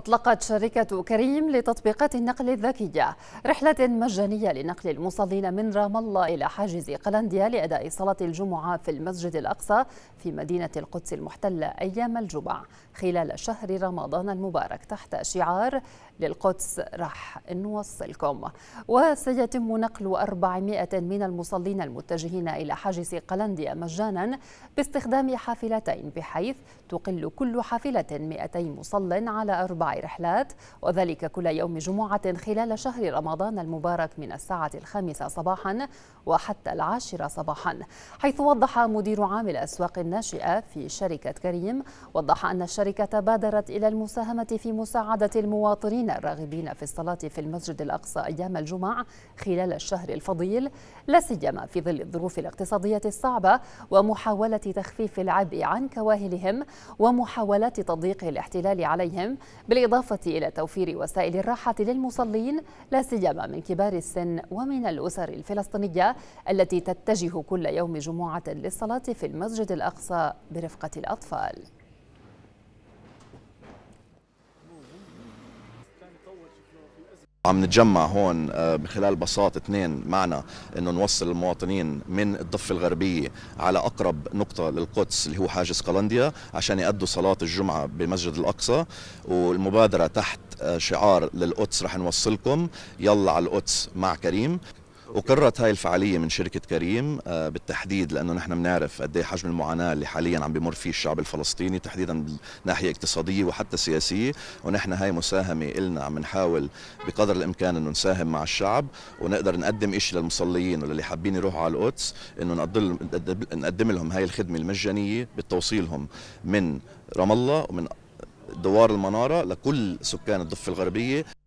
أطلقت شركة كريم لتطبيقات النقل الذكية رحلة مجانية لنقل المصلين من رام الله إلى حاجز قلنديا لأداء صلاة الجمعة في المسجد الأقصى في مدينة القدس المحتلة أيام الجمعة خلال شهر رمضان المبارك تحت شعار للقدس راح نوصلكم وسيتم نقل 400 من المصلين المتجهين إلى حاجز قلنديا مجانا باستخدام حافلتين بحيث تقل كل حافلة 200 مصل على أربع رحلات وذلك كل يوم جمعة خلال شهر رمضان المبارك من الساعة الخامسة صباحا وحتى العاشرة صباحا حيث وضح مدير عام الأسواق الناشئة في شركة كريم وضح أن الشركة بادرت إلى المساهمة في مساعدة المواطنين الراغبين في الصلاة في المسجد الأقصى أيام الجمعة خلال الشهر الفضيل لا سيما في ظل الظروف الاقتصادية الصعبة ومحاولة تخفيف العبء عن كواهلهم ومحاولة تضييق الاحتلال عليهم بال بالإضافة إلى توفير وسائل الراحة للمصلين لا سيما من كبار السن ومن الأسر الفلسطينية التي تتجه كل يوم جمعة للصلاة في المسجد الأقصى برفقة الأطفال عم نتجمع هون آه، بخلال خلال بساط اثنين معنا انه نوصل المواطنين من الضفه الغربيه على اقرب نقطه للقدس اللي هو حاجز قلنديا عشان يأدوا صلاه الجمعه بمسجد الاقصى والمبادره تحت آه، شعار للقدس رح نوصلكم يلا على القدس مع كريم وقررت هاي الفعاليه من شركه كريم آه، بالتحديد لانه نحن بنعرف قد ايه حجم المعاناه اللي حاليا عم بمر فيه الشعب الفلسطيني تحديدا من اقتصاديه وحتى سياسيه ونحن هاي مساهمه النا عم نحاول بقدر الامكان انه نساهم مع الشعب ونقدر نقدم شيء للمصلين وللي حابين يروحوا على القدس انه نقدم نقدم لهم هاي الخدمه المجانيه بتوصيلهم من رام الله ومن دوار المناره لكل سكان الضفه الغربيه